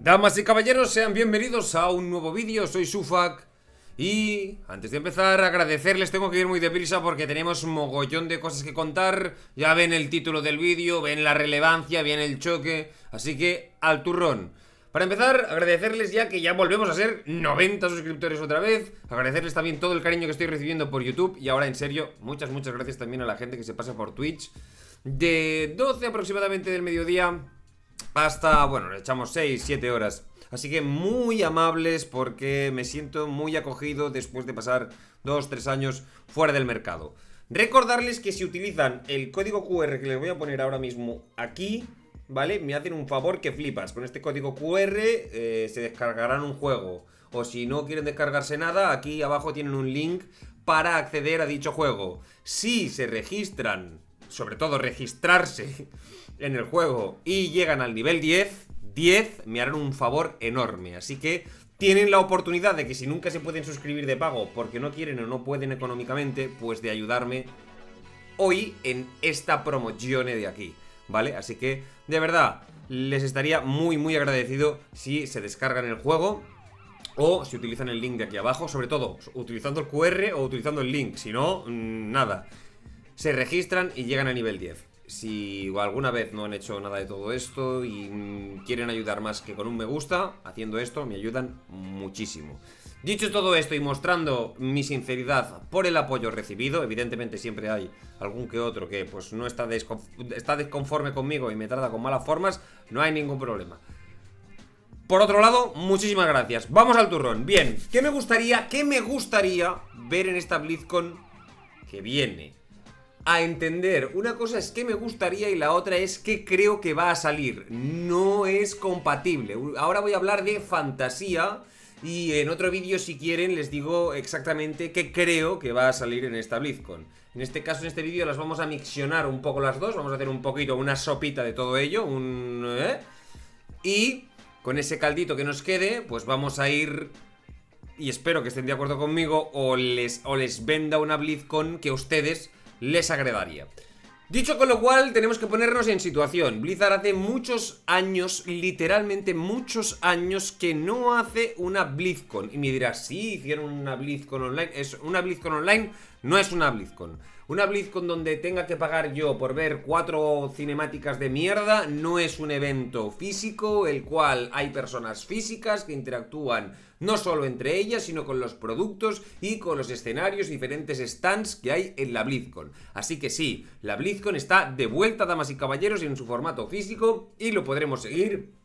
Damas y caballeros, sean bienvenidos a un nuevo vídeo, soy Sufak y antes de empezar agradecerles, tengo que ir muy deprisa porque tenemos mogollón de cosas que contar Ya ven el título del vídeo, ven la relevancia, ven el choque, así que al turrón para empezar, agradecerles ya que ya volvemos a ser 90 suscriptores otra vez. Agradecerles también todo el cariño que estoy recibiendo por YouTube. Y ahora, en serio, muchas, muchas gracias también a la gente que se pasa por Twitch. De 12 aproximadamente del mediodía hasta, bueno, le echamos 6, 7 horas. Así que muy amables porque me siento muy acogido después de pasar 2, 3 años fuera del mercado. Recordarles que si utilizan el código QR que les voy a poner ahora mismo aquí, ¿vale? Me hacen un favor que flipas. Con este código QR eh, se descargarán un juego. O si no quieren descargarse nada, aquí abajo tienen un link para acceder a dicho juego. Si se registran, sobre todo registrarse en el juego y llegan al nivel 10, 10 me harán un favor enorme. Así que tienen la oportunidad de que si nunca se pueden suscribir de pago porque no quieren o no pueden económicamente, pues de ayudarme hoy en esta promoción de aquí, ¿vale? Así que, de verdad, les estaría muy, muy agradecido si se descargan el juego o si utilizan el link de aquí abajo, sobre todo utilizando el QR o utilizando el link, si no, mm, nada. Se registran y llegan a nivel 10. Si alguna vez no han hecho nada de todo esto y quieren ayudar más que con un me gusta, haciendo esto me ayudan muchísimo. Dicho todo esto y mostrando mi sinceridad por el apoyo recibido, evidentemente siempre hay algún que otro que pues no está, está desconforme conmigo y me trata con malas formas, no hay ningún problema. Por otro lado, muchísimas gracias. Vamos al turrón. Bien, ¿qué me gustaría, qué me gustaría ver en esta BlizzCon que viene? a entender. Una cosa es que me gustaría y la otra es que creo que va a salir. No es compatible. Ahora voy a hablar de fantasía. Y en otro vídeo, si quieren, les digo exactamente qué creo que va a salir en esta BlizzCon. En este caso, en este vídeo, las vamos a mixionar un poco las dos. Vamos a hacer un poquito, una sopita de todo ello. Un... ¿eh? Y con ese caldito que nos quede, pues vamos a ir... Y espero que estén de acuerdo conmigo o les, o les venda una BlizzCon que ustedes les agradaría. Dicho con lo cual, tenemos que ponernos en situación. Blizzard hace muchos años, literalmente muchos años, que no hace una BlizzCon. Y me dirás, sí, hicieron una BlizzCon online. Es una BlizzCon online, no es una BlizzCon. Una BlizzCon donde tenga que pagar yo por ver cuatro cinemáticas de mierda no es un evento físico, el cual hay personas físicas que interactúan no solo entre ellas, sino con los productos y con los escenarios, diferentes stands que hay en la BlizzCon. Así que sí, la BlizzCon está de vuelta, damas y caballeros, en su formato físico y lo podremos seguir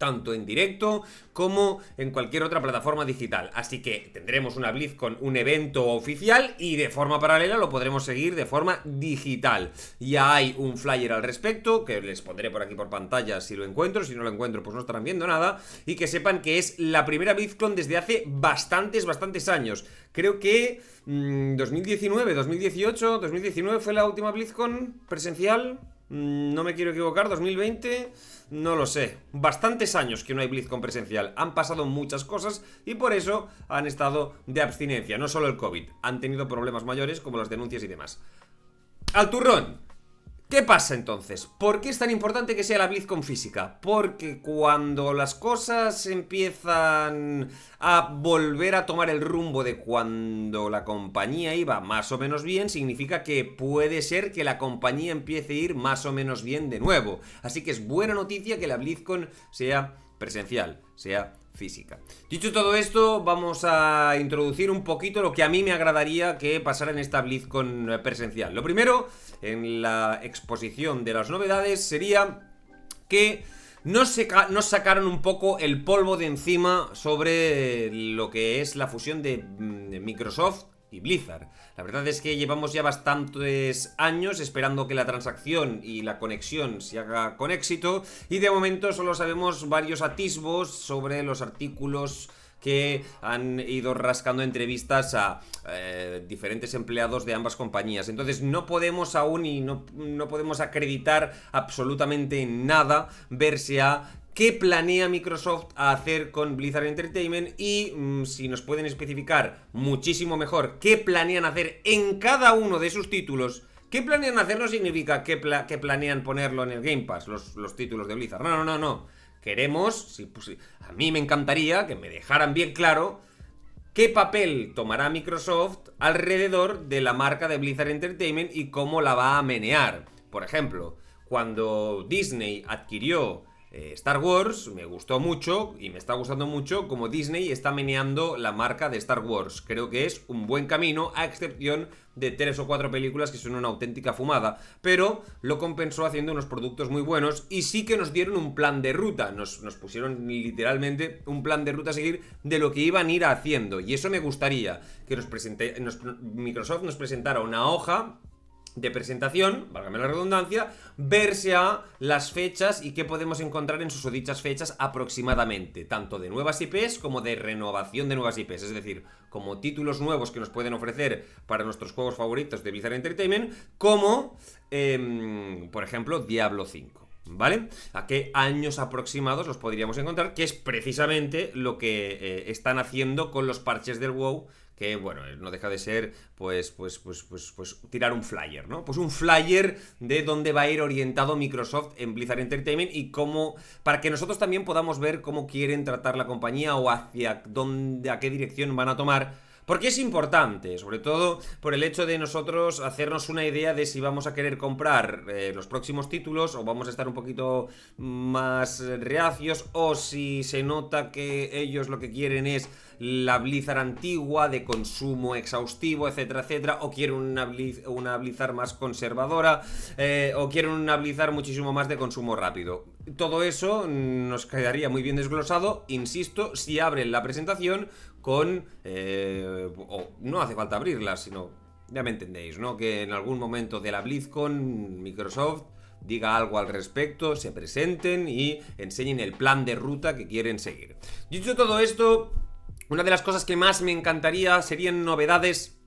tanto en directo como en cualquier otra plataforma digital. Así que tendremos una BlizzCon, un evento oficial y de forma paralela lo podremos seguir de forma digital. Ya hay un flyer al respecto, que les pondré por aquí por pantalla si lo encuentro, si no lo encuentro pues no estarán viendo nada, y que sepan que es la primera BlizzCon desde hace bastantes, bastantes años. Creo que 2019, 2018, 2019 fue la última BlizzCon presencial. Mm, no me quiero equivocar, 2020, no lo sé. Bastantes años que no hay con presencial. Han pasado muchas cosas y por eso han estado de abstinencia. No solo el COVID, han tenido problemas mayores como las denuncias y demás. ¡Al turrón! ¿Qué pasa entonces? ¿Por qué es tan importante que sea la BlizzCon física? Porque cuando las cosas empiezan a volver a tomar el rumbo de cuando la compañía iba más o menos bien, significa que puede ser que la compañía empiece a ir más o menos bien de nuevo. Así que es buena noticia que la BlizzCon sea presencial, sea física. Dicho todo esto, vamos a introducir un poquito lo que a mí me agradaría que pasara en esta BlizzCon eh, presencial. Lo primero, en la exposición de las novedades, sería que nos, sacaron un poco el polvo de encima sobre lo que es la fusión de mm, Microsoft y Blizzard. La verdad es que llevamos ya bastantes años esperando que la transacción y la conexión se haga con éxito y de momento solo sabemos varios atisbos sobre los artículos que han ido rascando entrevistas a eh, diferentes empleados de ambas compañías. Entonces no podemos aún y no, no podemos acreditar absolutamente nada verse a qué planea Microsoft hacer con Blizzard Entertainment y mm, si nos pueden especificar muchísimo mejor qué planean hacer en cada uno de sus títulos. ¿Qué planean hacer no significa que, planean ponerlo en el Game Pass, los, títulos de Blizzard. No, no, no, no. Queremos, pues, a mí me encantaría que me dejaran bien claro qué papel tomará Microsoft alrededor de la marca de Blizzard Entertainment y cómo la va a menear. Por ejemplo, cuando Disney adquirió eh, Star Wars me gustó mucho y me está gustando mucho como Disney está meneando la marca de Star Wars. Creo que es un buen camino, a excepción de tres o cuatro películas que son una auténtica fumada, pero lo compensó haciendo unos productos muy buenos y sí que nos dieron un plan de ruta, nos, pusieron literalmente un plan de ruta a seguir de lo que iban a ir haciendo y eso me gustaría que nos presente, Microsoft nos presentara una hoja de presentación, válgame la redundancia, verse a las fechas y qué podemos encontrar en sus dichas fechas aproximadamente, tanto de nuevas IPs como de renovación de nuevas IPs, es decir, como títulos nuevos que nos pueden ofrecer para nuestros juegos favoritos de Blizzard Entertainment, como, em, por ejemplo, Diablo 5. ¿Vale? ¿A qué años aproximados los podríamos encontrar? Que es precisamente lo que eh, están haciendo con los parches del WoW que bueno, no deja de ser pues, pues, pues, pues, pues tirar un flyer, ¿no? Pues un flyer de dónde va a ir orientado Microsoft en Blizzard Entertainment y cómo, para que nosotros también podamos ver cómo quieren tratar la compañía o hacia dónde, a qué dirección van a tomar porque es importante, sobre todo por el hecho de nosotros hacernos una idea de si vamos a querer comprar eh, los próximos títulos o vamos a estar un poquito más reacios o si se nota que ellos lo que quieren es la Blizzard antigua de consumo exhaustivo, etcétera, etcétera, o quieren una, Blizzard más conservadora eh, o quieren una Blizzard muchísimo más de consumo rápido todo eso nos quedaría muy bien desglosado, insisto, si abren la presentación con... Eh, o no hace falta abrirla, sino... Ya me entendéis, ¿no? Que en algún momento de la BlizzCon, Microsoft diga algo al respecto, se presenten y enseñen el plan de ruta que quieren seguir. Dicho todo esto, una de las cosas que más me encantaría serían novedades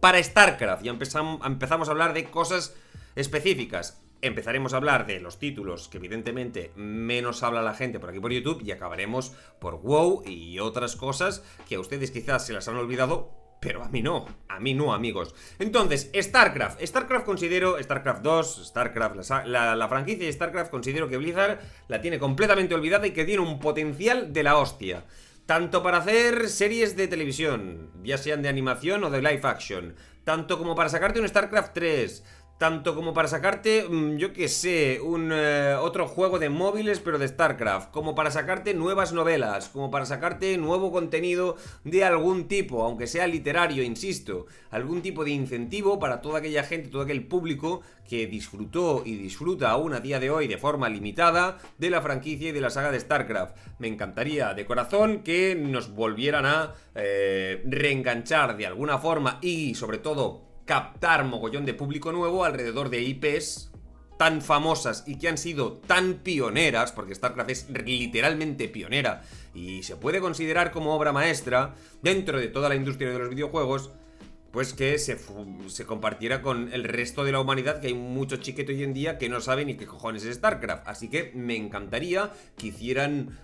para StarCraft. Y empezamos a hablar de cosas específicas. Empezaremos a hablar de los títulos que evidentemente menos habla la gente por aquí por YouTube y acabaremos por WoW y otras cosas que a ustedes quizás se las han olvidado, pero a mí no, a mí no, amigos. Entonces, StarCraft. StarCraft considero, StarCraft 2, StarCraft, la, franquicia de StarCraft considero que Blizzard la tiene completamente olvidada y que tiene un potencial de la hostia. Tanto para hacer series de televisión, ya sean de animación o de live action, tanto como para sacarte un StarCraft 3, tanto como para sacarte, mm, yo que sé, un eh, otro juego de móviles pero de StarCraft, como para sacarte nuevas novelas, como para sacarte nuevo contenido de algún tipo, aunque sea literario, insisto, algún tipo de incentivo para toda aquella gente, todo aquel público que disfrutó y disfruta aún a día de hoy de forma limitada de la franquicia y de la saga de StarCraft. Me encantaría de corazón que nos volvieran a eh, reenganchar de alguna forma y sobre todo captar mogollón de público nuevo alrededor de IPs tan famosas y que han sido tan pioneras, porque StarCraft es literalmente pionera y se puede considerar como obra maestra dentro de toda la industria de los videojuegos, pues que se, compartiera con el resto de la humanidad, que hay mucho chiquete hoy en día que no sabe ni qué cojones es StarCraft. Así que me encantaría que hicieran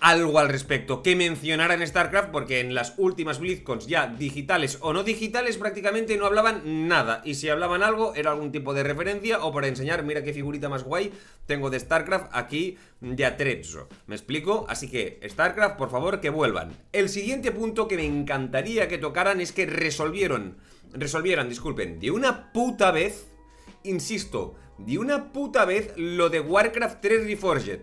algo al respecto, que mencionaran en StarCraft, porque en las últimas BlizzCons ya digitales o no digitales prácticamente no hablaban nada, y si hablaban algo era algún tipo de referencia o para enseñar, mira qué figurita más guay tengo de StarCraft aquí de Atrezzo, ¿me explico? Así que StarCraft, por favor, que vuelvan. El siguiente punto que me encantaría que tocaran es que resolvieron, resolvieran, disculpen, de una puta vez, insisto, de una puta vez lo de Warcraft 3 Reforged.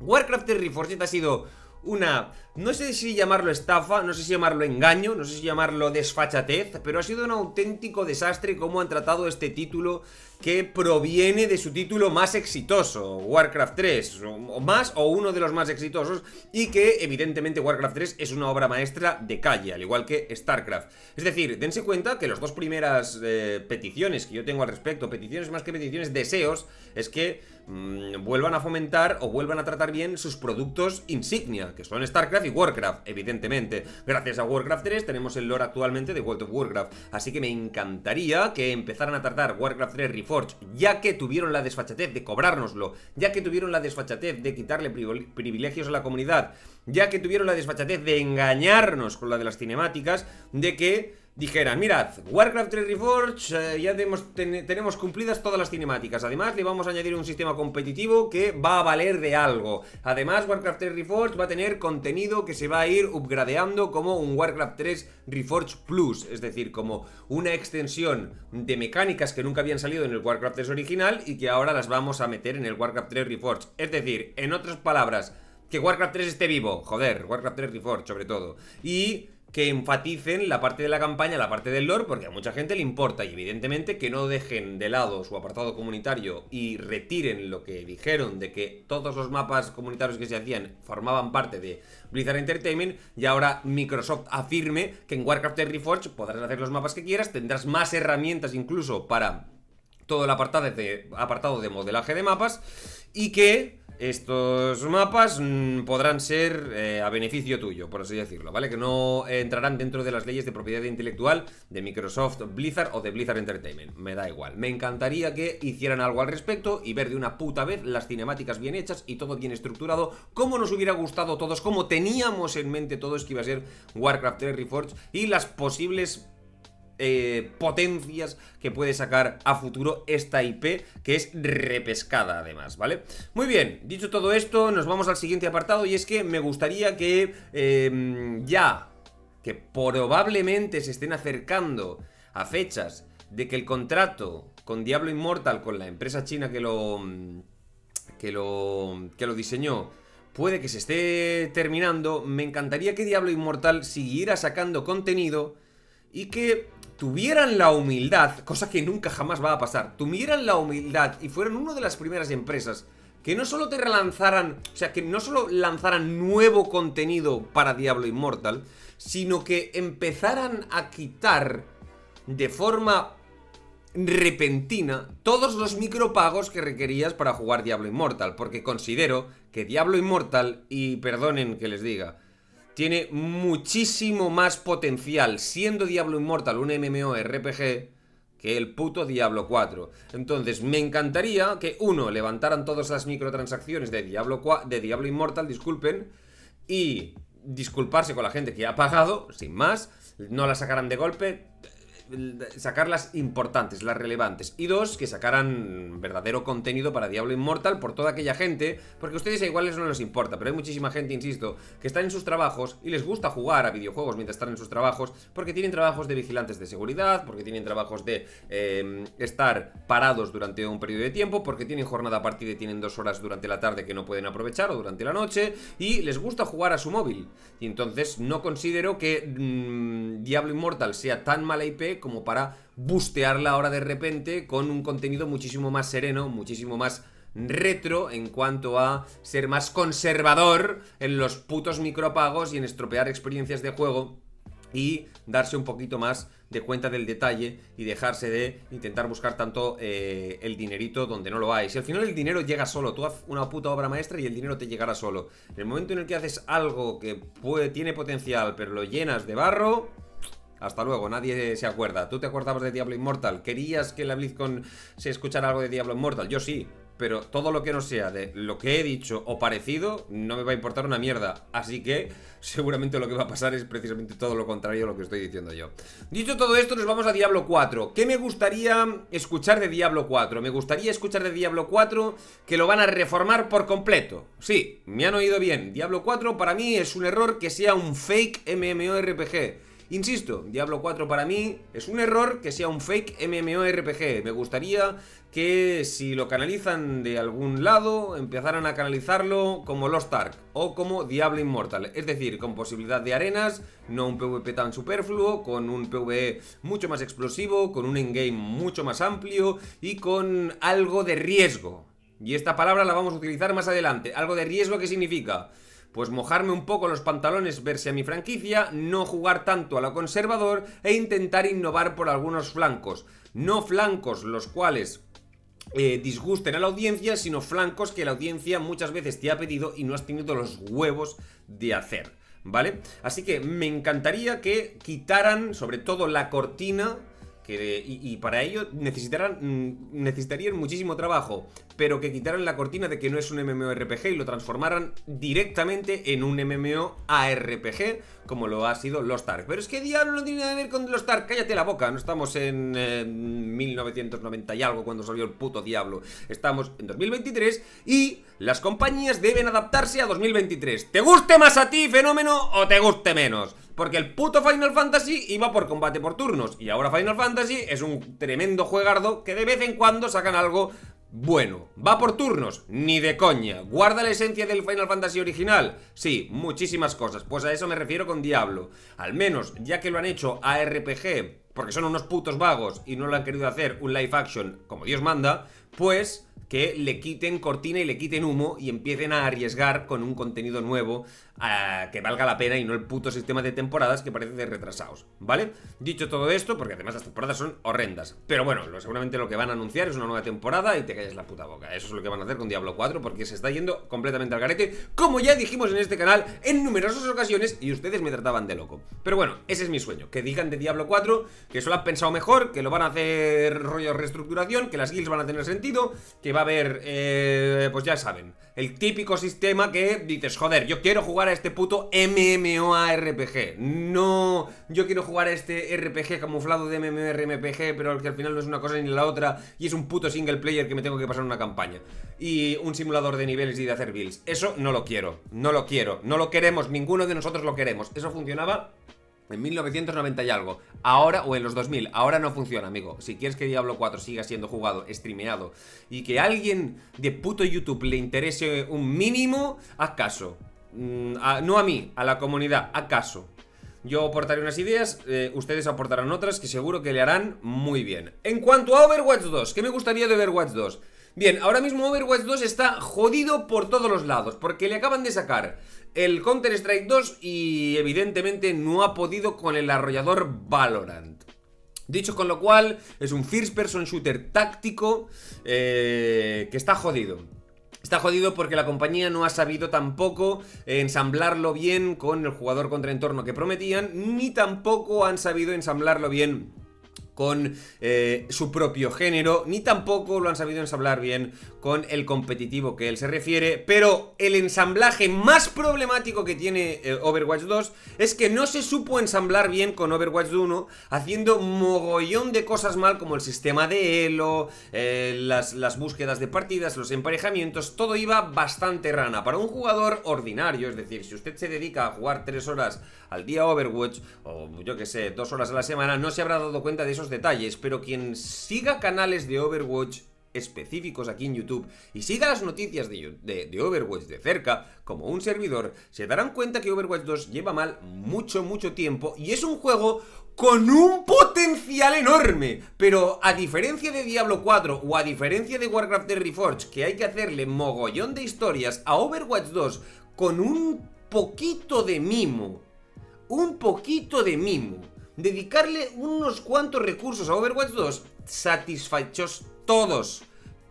Warcraft 3 Reforged ha sido una no sé si llamarlo estafa, no sé si llamarlo engaño, no sé si llamarlo desfachatez, pero ha sido un auténtico desastre cómo han tratado este título que proviene de su título más exitoso, Warcraft 3, o más o uno de los más exitosos, y que evidentemente Warcraft 3 es una obra maestra de calle, al igual que Starcraft. Es decir, dense cuenta que las dos primeras eh, peticiones que yo tengo al respecto, peticiones más que peticiones, deseos, es que mm, vuelvan a fomentar o vuelvan a tratar bien sus productos insignia, que son Starcraft y Warcraft, evidentemente. Gracias a Warcraft 3 tenemos el lore actualmente de World of Warcraft, así que me encantaría que empezaran a tardar Warcraft 3 Reforged, ya que tuvieron la desfachatez de cobrárnoslo, ya que tuvieron la desfachatez de quitarle privilegios a la comunidad, ya que tuvieron la desfachatez de engañarnos con la de las cinemáticas, de que dijeran, mirad, Warcraft 3 Reforged eh, ya tenemos, tenemos cumplidas todas las cinemáticas, además le vamos a añadir un sistema competitivo que va a valer de algo, además Warcraft 3 Reforged va a tener contenido que se va a ir upgradeando como un Warcraft 3 Reforged Plus, es decir, como una extensión de mecánicas que nunca habían salido en el Warcraft 3 original y que ahora las vamos a meter en el Warcraft 3 Reforged, es decir, en otras palabras, que Warcraft 3 esté vivo, joder, Warcraft 3 Reforged sobre todo, y que enfaticen la parte de la campaña, la parte del lore, porque a mucha gente le importa y evidentemente que no dejen de lado su apartado comunitario y retiren lo que dijeron de que todos los mapas comunitarios que se hacían formaban parte de Blizzard Entertainment y ahora Microsoft afirme que en Warcraft y Reforged podrás hacer los mapas que quieras, tendrás más herramientas incluso para todo el apartado de modelaje de mapas y que estos mapas mm, podrán ser eh, a beneficio tuyo, por así decirlo, ¿vale? Que no entrarán dentro de las leyes de propiedad intelectual de Microsoft Blizzard o de Blizzard Entertainment, me da igual. Me encantaría que hicieran algo al respecto y ver de una puta vez las cinemáticas bien hechas y todo bien estructurado, como nos hubiera gustado a todos, como teníamos en mente todo Es que iba a ser Warcraft 3 Reforged y las posibles eh, potencias que puede sacar a futuro esta IP que es repescada además, ¿vale? Muy bien, dicho todo esto, nos vamos al siguiente apartado y es que me gustaría que em, ya, que probablemente se estén acercando a fechas de que el contrato con Diablo Immortal, con la empresa china que lo, mm, que lo, que lo diseñó, puede que se esté terminando, me encantaría que Diablo Inmortal siguiera sacando contenido y que tuvieran la humildad, cosa que nunca jamás va a pasar, tuvieran la humildad y fueran una de las primeras empresas que no solo te relanzaran, o sea, que no solo lanzaran nuevo contenido para Diablo Immortal, sino que empezaran a quitar de forma repentina todos los micropagos que requerías para jugar Diablo Immortal, porque considero que Diablo Immortal, y perdonen que les diga, tiene muchísimo más potencial siendo Diablo Immortal un MMORPG que el puto Diablo 4. Entonces, me encantaría que, uno, levantaran todas las microtransacciones de Diablo, de Diablo Immortal, disculpen, y disculparse con la gente que ha pagado, sin más, no la sacaran de golpe, sacar las importantes, las relevantes. Y dos, que sacaran verdadero contenido para Diablo Immortal por toda aquella gente, porque a ustedes igual eso no les importa, pero hay muchísima gente, insisto, que está en sus trabajos y les gusta jugar a videojuegos mientras están en sus trabajos, porque tienen trabajos de vigilantes de seguridad, porque tienen trabajos de em, estar parados durante un periodo de tiempo, porque tienen jornada partida y tienen dos horas durante la tarde que no pueden aprovechar o durante la noche, y les gusta jugar a su móvil. Y entonces no considero que mm, Diablo Immortal sea tan mala IP como para bustearla ahora de repente con un contenido muchísimo más sereno, muchísimo más retro en cuanto a ser más conservador en los putos micropagos y en estropear experiencias de juego y darse un poquito más de cuenta del detalle y dejarse de intentar buscar tanto eh, el dinerito donde no lo hay. Si al final el dinero llega solo, tú haz una puta obra maestra y el dinero te llegará solo. En el momento en el que haces algo que tiene potencial pero lo llenas de barro, hasta luego, nadie se acuerda. ¿Tú te acordabas de Diablo Immortal? ¿Querías que la BlizzCon se escuchara algo de Diablo Immortal? Yo sí. Pero todo lo que no sea de lo que he dicho o parecido, no me va a importar una mierda. Así que seguramente lo que va a pasar es precisamente todo lo contrario a lo que estoy diciendo yo. Dicho todo esto, nos vamos a Diablo 4. ¿Qué me gustaría escuchar de Diablo 4? Me gustaría escuchar de Diablo 4 que lo van a reformar por completo. Sí, me han oído bien. Diablo 4 para mí es un error que sea un fake MMORPG. Insisto, Diablo 4 para mí es un error que sea un fake MMORPG. Me gustaría que si lo canalizan de algún lado, empezaran a canalizarlo como Lost Ark o como Diablo Immortal. Es decir, con posibilidad de arenas, no un PvP tan superfluo, con un PvE mucho más explosivo, con un endgame mucho más amplio y con algo de riesgo. Y esta palabra la vamos a utilizar más adelante. Algo de riesgo que significa pues mojarme un poco los pantalones verse a mi franquicia, no jugar tanto a lo conservador e intentar innovar por algunos flancos. No flancos los cuales eh, disgusten a la audiencia, sino flancos que la audiencia muchas veces te ha pedido y no has tenido los huevos de hacer. ¿Vale? Así que me encantaría que quitaran sobre todo la cortina y, para ello necesitarán, mm, necesitarían muchísimo trabajo, pero que quitaran la cortina de que no es un MMORPG y lo transformaran directamente en un MMORPG como lo ha sido Lost Ark. Pero es que diablo no tiene nada que ver con Lost Ark, cállate la boca, no estamos en 1990 y algo cuando salió el puto diablo, estamos en 2023 y las compañías deben adaptarse a 2023. ¿Te guste más a ti, fenómeno, o te guste menos? Porque el puto Final Fantasy iba por combate por turnos. Y ahora Final Fantasy es un tremendo juegardo que de vez en cuando sacan algo bueno, ¿va por turnos? Ni de coña. ¿Guarda la esencia del Final Fantasy original? Sí, muchísimas cosas. Pues a eso me refiero con Diablo. Al menos, ya que lo han hecho a RPG, porque son unos putos vagos y no lo han querido hacer un live action como Dios manda, pues que le quiten cortina y le quiten humo y empiecen a arriesgar con un contenido nuevo que valga la pena y no el puto sistema de temporadas que parece de retrasados, ¿vale? Dicho todo esto, porque además las temporadas son horrendas, pero bueno, lo, seguramente lo que van a anunciar es una nueva temporada y te calles la puta boca. Eso es lo que van a hacer con Diablo 4 porque se está yendo completamente al garete, como ya dijimos en este canal en numerosas ocasiones y ustedes me trataban de loco. Pero bueno, ese es mi sueño, que digan de Diablo 4 que eso lo han pensado mejor, que lo van a hacer rollo reestructuración, que las guilds van a tener sentido que va a haber, eh, pues ya saben, el típico sistema que dices, joder, yo quiero jugar a este puto MMORPG. No, yo quiero jugar a este RPG camuflado de MMORPG, pero que al final no es una cosa ni la otra, y es un puto single player que me tengo que pasar una campaña. Y un simulador de niveles y de hacer builds. Eso no lo quiero, no lo quiero, no lo queremos, ninguno de nosotros lo queremos. Eso funcionaba en 1990 y algo. Ahora, o en los 2000. Ahora no funciona, amigo. Si quieres que Diablo 4 siga siendo jugado, streameado, y que alguien de puto YouTube le interese un mínimo, acaso? Mm, no a mí, a la comunidad, acaso? Yo aportaré unas ideas, eh, ustedes aportarán otras que seguro que le harán muy bien. En cuanto a Overwatch 2, ¿qué me gustaría de Overwatch 2? Bien, ahora mismo Overwatch 2 está jodido por todos los lados, porque le acaban de sacar el Counter-Strike 2 y evidentemente no ha podido con el arrollador Valorant. Dicho con lo cual, es un first person shooter táctico eh, que está jodido. Está jodido porque la compañía no ha sabido tampoco ensamblarlo bien con el jugador contra entorno que prometían, ni tampoco han sabido ensamblarlo bien con eh, su propio género, ni tampoco lo han sabido ensamblar bien con el competitivo que él se refiere, pero el ensamblaje más problemático que tiene eh, Overwatch 2 es que no se supo ensamblar bien con Overwatch 1, haciendo mogollón de cosas mal como el sistema de elo, eh, las, las búsquedas de partidas, los emparejamientos, todo iba bastante rana. Para un jugador ordinario, es decir, si usted se dedica a jugar 3 horas al día Overwatch, o yo que sé, 2 horas a la semana, no se habrá dado cuenta de eso detalles, pero quien siga canales de Overwatch específicos aquí en YouTube y siga las noticias de, Overwatch de cerca, como un servidor, se darán cuenta que Overwatch 2 lleva mal mucho, mucho tiempo y es un juego con un potencial enorme. Pero a diferencia de Diablo 4 o a diferencia de Warcraft The Reforged, que hay que hacerle mogollón de historias a Overwatch 2 con un poquito de mimo, un poquito de mimo Dedicarle unos cuantos recursos a Overwatch 2, satisfechos todos.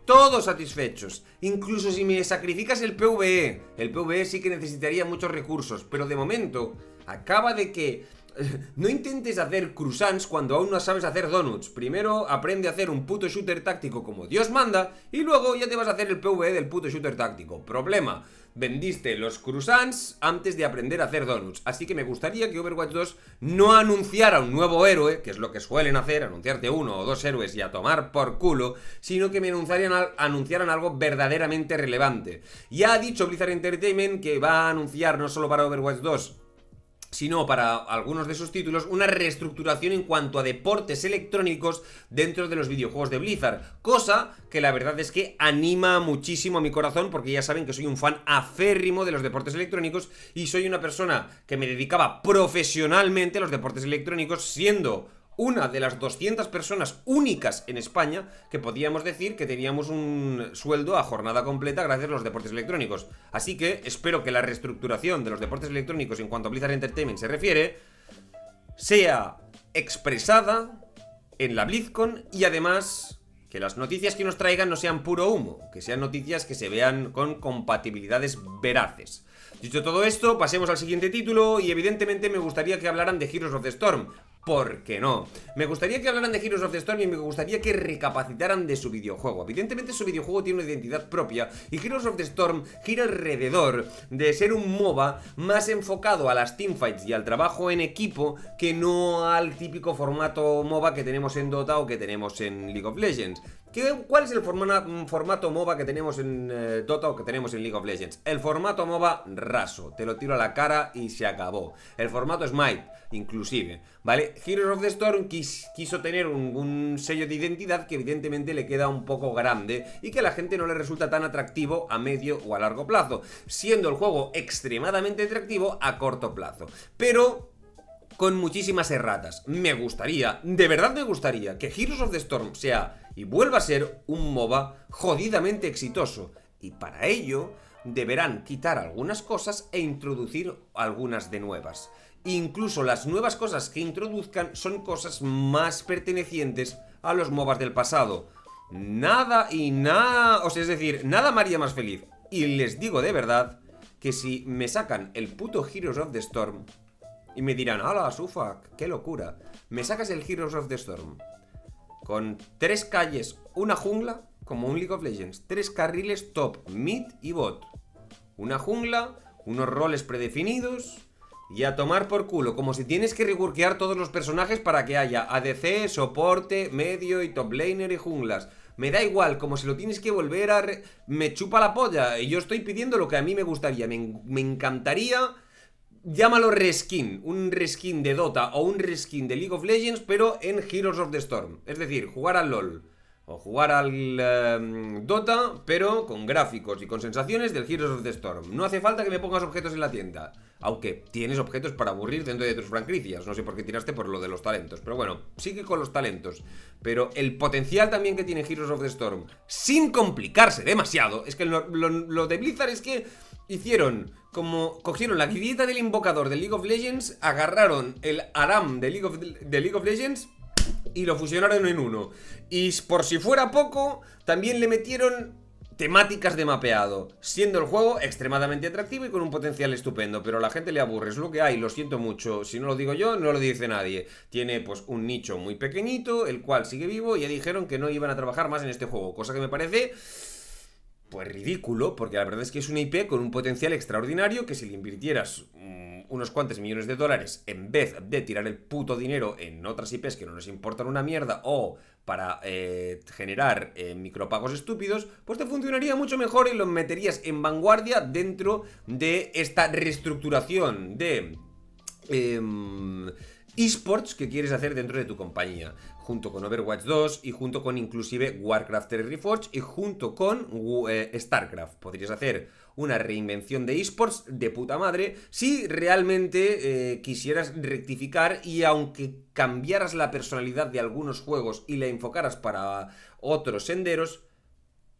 Todos satisfechos. Incluso si me sacrificas el PvE. El PvE sí que necesitaría muchos recursos. Pero de momento, acaba de que no intentes hacer croissants cuando aún no sabes hacer donuts. Primero aprende a hacer un puto shooter táctico como Dios manda y luego ya te vas a hacer el PvE del puto shooter táctico. Problema, vendiste los croissants antes de aprender a hacer donuts. Así que me gustaría que Overwatch 2 no anunciara un nuevo héroe, que es lo que suelen hacer, anunciarte uno o dos héroes y a tomar por culo, sino que me anunciaran, anunciaran algo verdaderamente relevante. Ya ha dicho Blizzard Entertainment que va a anunciar no solo para Overwatch 2, sino para algunos de sus títulos, una reestructuración en cuanto a deportes electrónicos dentro de los videojuegos de Blizzard, cosa que la verdad es que anima muchísimo a mi corazón porque ya saben que soy un fan aférrimo de los deportes electrónicos y soy una persona que me dedicaba profesionalmente a los deportes electrónicos siendo una de las 200 personas únicas en España que podíamos decir que teníamos un sueldo a jornada completa gracias a los deportes electrónicos. Así que espero que la reestructuración de los deportes electrónicos en cuanto a Blizzard Entertainment se refiere sea expresada en la BlizzCon y además que las noticias que nos traigan no sean puro humo, que sean noticias que se vean con compatibilidades veraces. Dicho todo esto, pasemos al siguiente título y evidentemente me gustaría que hablaran de Heroes of the Storm, ¿Por qué no? Me gustaría que hablaran de Heroes of the Storm y me gustaría que recapacitaran de su videojuego. Evidentemente su videojuego tiene una identidad propia y Heroes of the Storm gira alrededor de ser un MOBA más enfocado a las teamfights y al trabajo en equipo que no al típico formato MOBA que tenemos en Dota o que tenemos en League of Legends. ¿Cuál es el mm, formato MOBA que tenemos en eh, Dota o que tenemos en League of Legends? El formato MOBA raso, te lo tiro a la cara y se acabó. El formato Smite, inclusive, ¿vale? Heroes of the Storm quiso tener un, un, sello de identidad que evidentemente le queda un poco grande y que a la gente no le resulta tan atractivo a medio o a largo plazo, siendo el juego extremadamente atractivo a corto plazo. Pero con muchísimas erratas. Me gustaría, de verdad me gustaría, que Heroes of the Storm sea y vuelva a ser un MOBA jodidamente exitoso. Y para ello deberán quitar algunas cosas e introducir algunas de nuevas. Incluso las nuevas cosas que introduzcan son cosas más pertenecientes a los MOBAs del pasado. Nada y nada, o sea, es decir, nada María más feliz. Y les digo de verdad que si me sacan el puto Heroes of the Storm, y me dirán, ¡Hala, Sufak! ¡Qué locura! Me sacas el Heroes of the Storm. Con tres calles, una jungla, como un League of Legends. Tres carriles top, mid y bot. Una jungla, unos roles predefinidos. Y a tomar por culo, como si tienes que reworkear todos los personajes para que haya ADC, soporte, medio y top laner y junglas. Me da igual, como si lo tienes que volver a... Me chupa la polla y yo estoy pidiendo lo que a mí me gustaría. Me, me encantaría llámalo reskin, un reskin de Dota o un reskin de League of Legends, pero en Heroes of the Storm. Es decir, jugar al LoL o jugar al em, Dota, pero con gráficos y con sensaciones del Heroes of the Storm. No hace falta que me pongas objetos en la tienda, aunque tienes objetos para aburrir dentro de tus franquicias. No sé por qué tiraste por lo de los talentos, pero bueno, sigue con los talentos. Pero el potencial también que tiene Heroes of the Storm, sin complicarse demasiado, es que lo de Blizzard es que hicieron como cogieron la guirita del invocador de League of Legends, agarraron el Aram de League of, League of Legends y lo fusionaron en uno. Y por si fuera poco, también le metieron temáticas de mapeado, siendo el juego extremadamente atractivo y con un potencial estupendo, pero la gente le aburre, es lo que hay, lo siento mucho, si no lo digo yo, no lo dice nadie. Tiene pues un nicho muy pequeñito, el cual sigue vivo, y ya dijeron que no iban a trabajar más en este juego, cosa que me parece pues ridículo, porque la verdad es que es una IP con un potencial extraordinario que si le invirtieras mm, unos cuantos millones de dólares en vez de tirar el puto dinero en otras IPs que no nos importan una mierda o para eh, generar eh, micropagos estúpidos, pues te funcionaría mucho mejor y lo meterías en vanguardia dentro de esta reestructuración de... Em, esports que quieres hacer dentro de tu compañía, junto con Overwatch 2 y junto con inclusive Warcraft 3 Reforged y junto con uh, eh, Starcraft. Podrías hacer una reinvención de esports de puta madre si realmente eh, quisieras rectificar y aunque cambiaras la personalidad de algunos juegos y la enfocaras para otros senderos,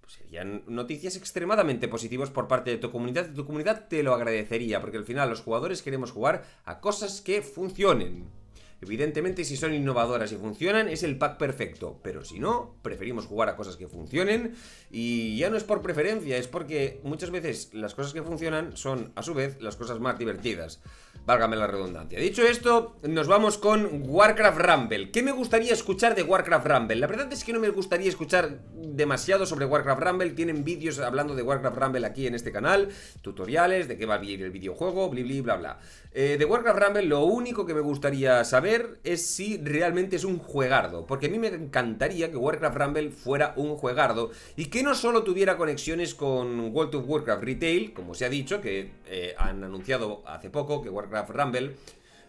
pues serían noticias extremadamente positivas por parte de tu comunidad. Y tu comunidad te lo agradecería, porque al final los jugadores queremos jugar a cosas que funcionen. Evidentemente, si son innovadoras y funcionan, es el pack perfecto, pero si no, preferimos jugar a cosas que funcionen y ya no es por preferencia, es porque muchas veces las cosas que funcionan son, a su vez, las cosas más divertidas. Válgame la redundancia. Dicho esto, nos vamos con Warcraft Rumble. ¿Qué me gustaría escuchar de Warcraft Rumble? La verdad es que no me gustaría escuchar demasiado sobre Warcraft Rumble. Tienen vídeos hablando de Warcraft Rumble aquí en este canal, tutoriales, de qué va a ir el videojuego, bli, bla, bla. Eh, de Warcraft Rumble lo único que me gustaría saber es si realmente es un juegardo, porque a mí me encantaría que Warcraft Rumble fuera un juegardo y que no solo tuviera conexiones con World of Warcraft Retail, como se ha dicho, que eh, han anunciado hace poco que Warcraft Rumble,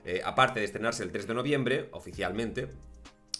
eh, aparte de estrenarse el 3 de noviembre, oficialmente,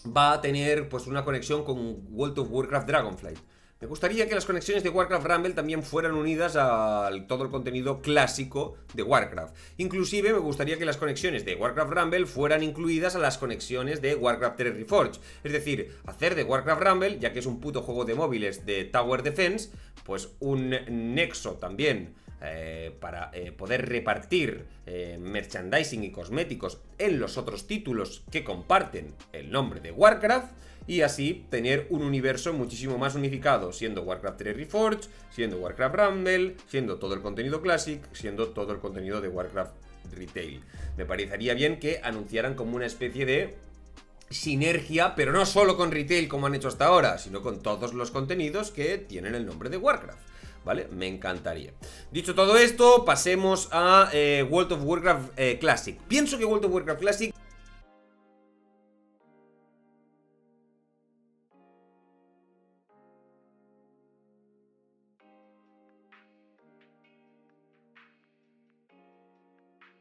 va a tener pues una conexión con World of Warcraft Dragonflight. Me gustaría que las conexiones de Warcraft Rumble también fueran unidas a todo el contenido clásico de Warcraft. Inclusive me gustaría que las conexiones de Warcraft Rumble fueran incluidas a las conexiones de Warcraft 3 Reforged. Es decir, hacer de Warcraft Rumble, ya que es un puto juego de móviles de Tower Defense, pues un nexo también eh, para eh, poder repartir eh, merchandising y cosméticos en los otros títulos que comparten el nombre de Warcraft y así tener un universo muchísimo más unificado, siendo Warcraft 3 Reforged, siendo Warcraft Rumble, siendo todo el contenido Classic, siendo todo el contenido de Warcraft Retail. Me parecería bien que anunciaran como una especie de sinergia, pero no solo con Retail como han hecho hasta ahora, sino con todos los contenidos que tienen el nombre de Warcraft. ¿vale? Me encantaría. Dicho todo esto, pasemos a eh, World of Warcraft eh, Classic. Pienso que World of Warcraft Classic